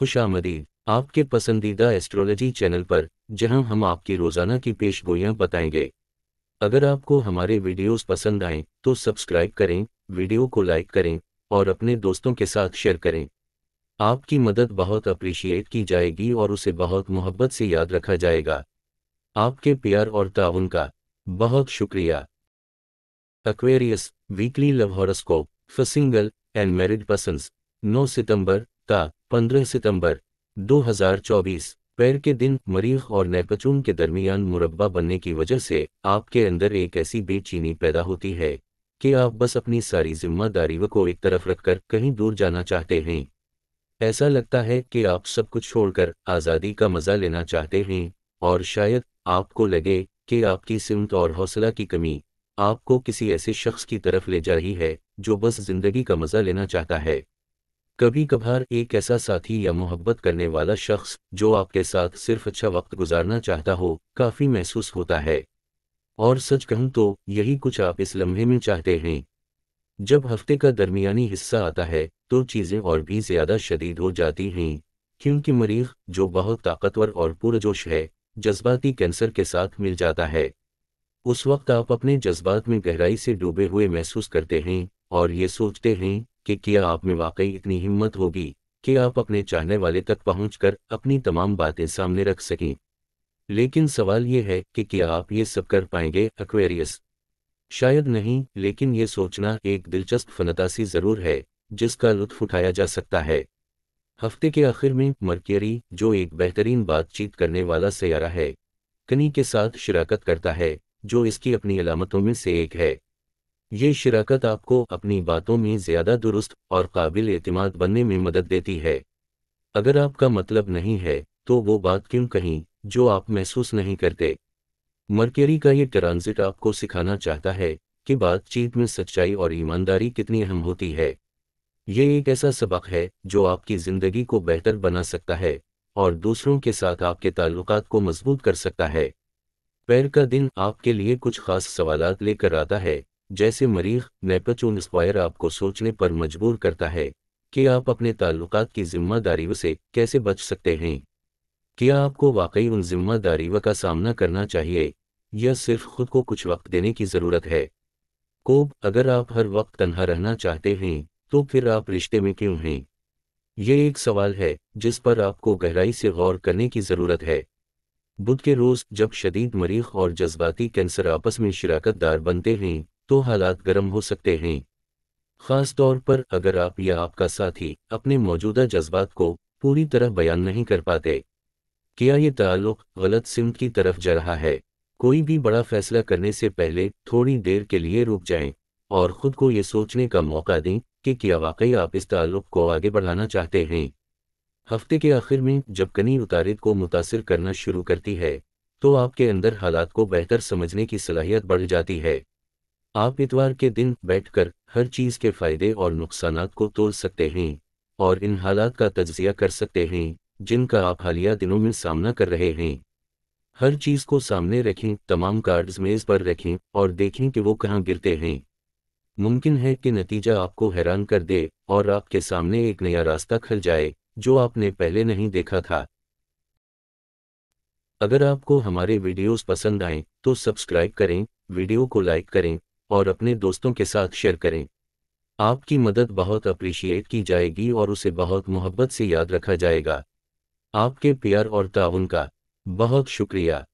खुश आपके पसंदीदा एस्ट्रोलॉजी चैनल पर जहां हम आपकी रोजाना की पेश गोयाँ बताएंगे अगर आपको हमारे वीडियोस पसंद आए तो सब्सक्राइब करें वीडियो को लाइक करें और अपने दोस्तों के साथ शेयर करें आपकी मदद बहुत अप्रिशिएट की जाएगी और उसे बहुत मोहब्बत से याद रखा जाएगा आपके प्यार और ताउन का बहुत शुक्रिया Aquarius weekly love horoscope for single and married person 9 सितंबर सप्ताह 15 सितंबर 2024 पैर के दिन मरीख और नैपचून के दरमियान मुरब्बा बनने की वजह से आपके अंदर एक ऐसी बेचीनी पैदा होती है कि आप बस अपनी सारी जिम्मेदारी को एक तरफ रखकर कहीं दूर जाना चाहते हैं ऐसा लगता है कि आप सब कुछ छोड़कर आज़ादी का मज़ा लेना चाहते हैं और शायद आपको लगे कि आपकी सिमत और हौसला की कमी आपको किसी ऐसे शख्स की तरफ ले जा रही है जो बस जिंदगी का मज़ा लेना चाहता है कभी कभार एक ऐसा साथी या मोहब्बत करने वाला शख्स जो आपके साथ सिर्फ अच्छा वक्त गुजारना चाहता हो काफी महसूस होता है और सच कहूं तो यही कुछ आप इस लम्हे में चाहते हैं जब हफ्ते का दरमियानी हिस्सा आता है तो चीज़ें और भी ज्यादा शदीद हो जाती हैं क्योंकि मरीज जो बहुत ताकतवर और पुरजोश है जज्बाती कैंसर के साथ मिल जाता है उस वक्त आप अपने जज्बात में गहराई से डूबे हुए महसूस करते हैं और ये सोचते हैं कि क्या आप में वाकई इतनी हिम्मत होगी कि आप अपने चाहने वाले तक पहुंचकर अपनी तमाम बातें सामने रख सकें लेकिन सवाल यह है कि क्या आप ये सब कर पाएंगे अक्वेरियस शायद नहीं लेकिन ये सोचना एक दिलचस्प फनतासी जरूर है जिसका लुत्फ उठाया जा सकता है हफ्ते के आखिर में मर्क्यूरी जो एक बेहतरीन बातचीत करने वाला सैारा है कनी के साथ शिरकत करता है जो इसकी अपनी अलामतों में से एक है ये शिरकत आपको अपनी बातों में ज़्यादा दुरुस्त और काबिल एतमाद बनने में मदद देती है अगर आपका मतलब नहीं है तो वो बात क्यों कहीं जो आप महसूस नहीं करते मरकरी का ये ट्रांजिट आपको सिखाना चाहता है कि बातचीत में सच्चाई और ईमानदारी कितनी अहम होती है ये एक ऐसा सबक है जो आपकी ज़िंदगी को बेहतर बना सकता है और दूसरों के साथ आपके ताल्लुक को मजबूत कर सकता है पैर का दिन आपके लिए कुछ खास सवाल लेकर आता है जैसे मरीख नेपचून स्क्वायर आपको सोचने पर मजबूर करता है कि आप अपने ताल्लुकात की जिम्मेदारियों से कैसे बच सकते हैं क्या आपको वाकई उन जिम्मेदारियों का सामना करना चाहिए या सिर्फ खुद को कुछ वक्त देने की ज़रूरत है कोब अगर आप हर वक्त तनहा रहना चाहते हैं तो फिर आप रिश्ते में क्यों हैं यह एक सवाल है जिस पर आपको गहराई से गौर करने की ज़रूरत है बुध के रोज़ जब शदीद मरीख और जज्बाती कैंसर आपस में शिरकत दार बनते हैं तो हालात गर्म हो सकते हैं खास तौर पर अगर आप या आपका साथी अपने मौजूदा जज्बात को पूरी तरह बयान नहीं कर पाते क्या ये ताल्लुक गलत सिमत की तरफ जा रहा है कोई भी बड़ा फैसला करने से पहले थोड़ी देर के लिए रुक जाएं और खुद को ये सोचने का मौका दें कि क्या वाकई आप इस ताल्लुक को आगे बढ़ाना चाहते हैं हफ्ते के आखिर में जब कनी उतारे को मुतासर करना शुरू करती है तो आपके अंदर हालात को बेहतर समझने की सलाहियत बढ़ जाती है आप इतवार के दिन बैठकर हर चीज के फायदे और नुकसान को तोड़ सकते हैं और इन हालात का तजिया कर सकते हैं जिनका आप हालिया दिनों में सामना कर रहे हैं हर चीज को सामने रखें तमाम कार्ड्स मेज पर रखें और देखें कि वो कहाँ गिरते हैं मुमकिन है कि नतीजा आपको हैरान कर दे और आपके सामने एक नया रास्ता खल जाए जो आपने पहले नहीं देखा था अगर आपको हमारे वीडियोस पसंद आए तो सब्सक्राइब करें वीडियो को लाइक करें और अपने दोस्तों के साथ शेयर करें आपकी मदद बहुत अप्रिशिएट की जाएगी और उसे बहुत मोहब्बत से याद रखा जाएगा आपके प्यार और ताउन का बहुत शुक्रिया